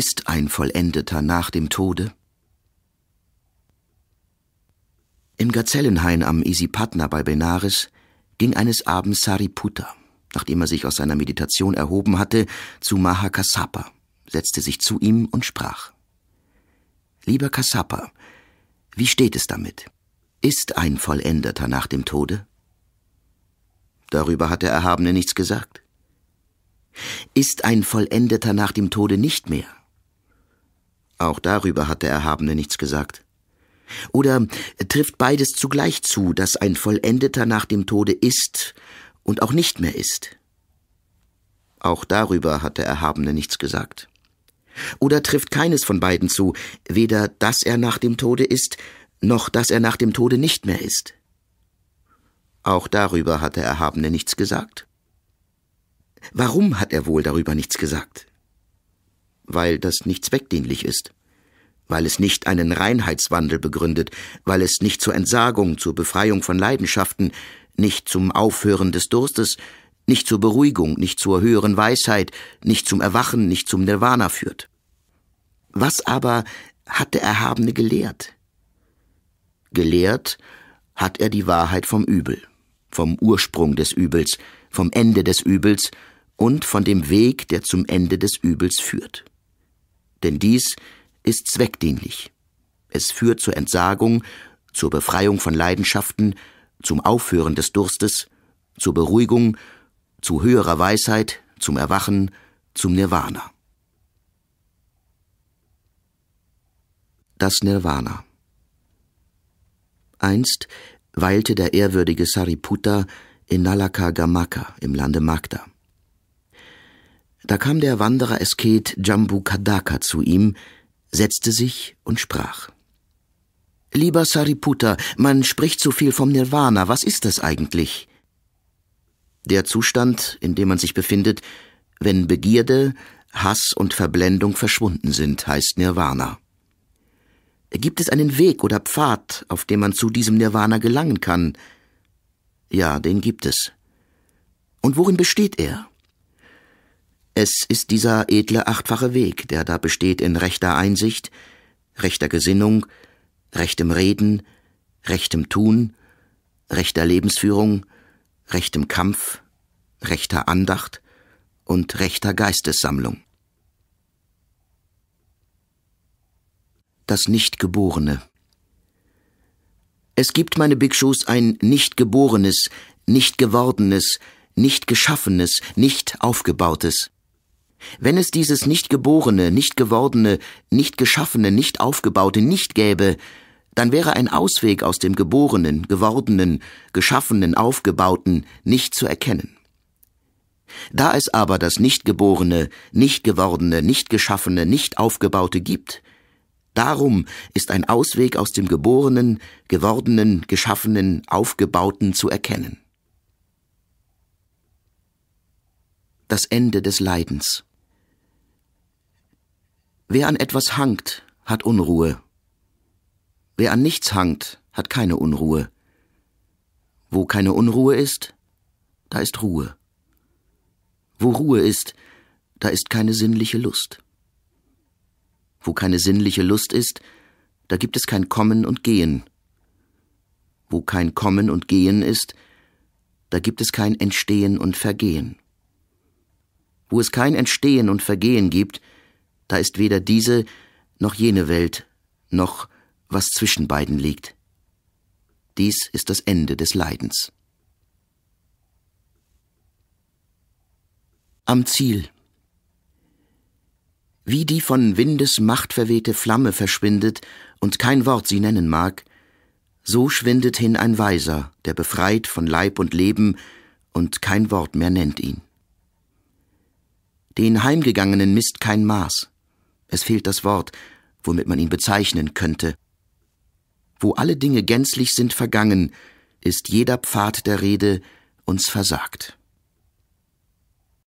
ist ein Vollendeter nach dem Tode? Im Gazellenhain am Isipatna bei Benares ging eines Abends Sariputta, nachdem er sich aus seiner Meditation erhoben hatte, zu Mahakasapa, setzte sich zu ihm und sprach. Lieber Kasapa, wie steht es damit? Ist ein Vollendeter nach dem Tode? Darüber hat der Erhabene nichts gesagt. Ist ein Vollendeter nach dem Tode nicht mehr, auch darüber hat der Erhabene nichts gesagt. Oder trifft beides zugleich zu, dass ein Vollendeter nach dem Tode ist und auch nicht mehr ist? Auch darüber hat der Erhabene nichts gesagt. Oder trifft keines von beiden zu, weder dass er nach dem Tode ist, noch dass er nach dem Tode nicht mehr ist? Auch darüber hat der Erhabene nichts gesagt. Warum hat er wohl darüber nichts gesagt? weil das nicht zweckdienlich ist, weil es nicht einen Reinheitswandel begründet, weil es nicht zur Entsagung, zur Befreiung von Leidenschaften, nicht zum Aufhören des Durstes, nicht zur Beruhigung, nicht zur höheren Weisheit, nicht zum Erwachen, nicht zum Nirvana führt. Was aber hat der Erhabene gelehrt? Gelehrt hat er die Wahrheit vom Übel, vom Ursprung des Übels, vom Ende des Übels und von dem Weg, der zum Ende des Übels führt denn dies ist zweckdienlich. Es führt zur Entsagung, zur Befreiung von Leidenschaften, zum Aufhören des Durstes, zur Beruhigung, zu höherer Weisheit, zum Erwachen, zum Nirvana. Das Nirvana. Einst weilte der ehrwürdige Sariputta in Nalaka Gamaka im Lande Magda. Da kam der Wanderer-Esket Jambu Kadaka zu ihm, setzte sich und sprach. Lieber Sariputta, man spricht so viel vom Nirvana, was ist das eigentlich? Der Zustand, in dem man sich befindet, wenn Begierde, Hass und Verblendung verschwunden sind, heißt Nirvana. Gibt es einen Weg oder Pfad, auf dem man zu diesem Nirvana gelangen kann? Ja, den gibt es. Und worin besteht er? Es ist dieser edle achtfache Weg, der da besteht in rechter Einsicht, rechter Gesinnung, rechtem Reden, rechtem Tun, rechter Lebensführung, rechtem Kampf, rechter Andacht und rechter Geistessammlung. Das Nichtgeborene Es gibt, meine Bhikshus, ein Nichtgeborenes, Nichtgewordenes, nicht geschaffenes, nicht aufgebautes. Wenn es dieses nicht geborene, nicht gewordene, nicht geschaffene, nicht aufgebaute nicht gäbe, dann wäre ein Ausweg aus dem geborenen, gewordenen, geschaffenen, aufgebauten nicht zu erkennen. Da es aber das Nichtgeborene, Nichtgewordene, Nichtgeschaffene, Nichtaufgebaute gibt, darum ist ein Ausweg aus dem Geborenen, Gewordenen, Geschaffenen, Aufgebauten zu erkennen. Das Ende des Leidens. Wer an etwas hangt, hat Unruhe. Wer an nichts hangt, hat keine Unruhe. Wo keine Unruhe ist, da ist Ruhe. Wo Ruhe ist, da ist keine sinnliche Lust. Wo keine sinnliche Lust ist, da gibt es kein Kommen und Gehen. Wo kein Kommen und Gehen ist, da gibt es kein Entstehen und Vergehen. Wo es kein Entstehen und Vergehen gibt, da ist weder diese noch jene Welt, noch was zwischen beiden liegt. Dies ist das Ende des Leidens. Am Ziel. Wie die von Windes Macht verwehte Flamme verschwindet und kein Wort sie nennen mag, so schwindet hin ein Weiser, der befreit von Leib und Leben und kein Wort mehr nennt ihn. Den Heimgegangenen misst kein Maß, es fehlt das Wort, womit man ihn bezeichnen könnte. Wo alle Dinge gänzlich sind vergangen, ist jeder Pfad der Rede uns versagt.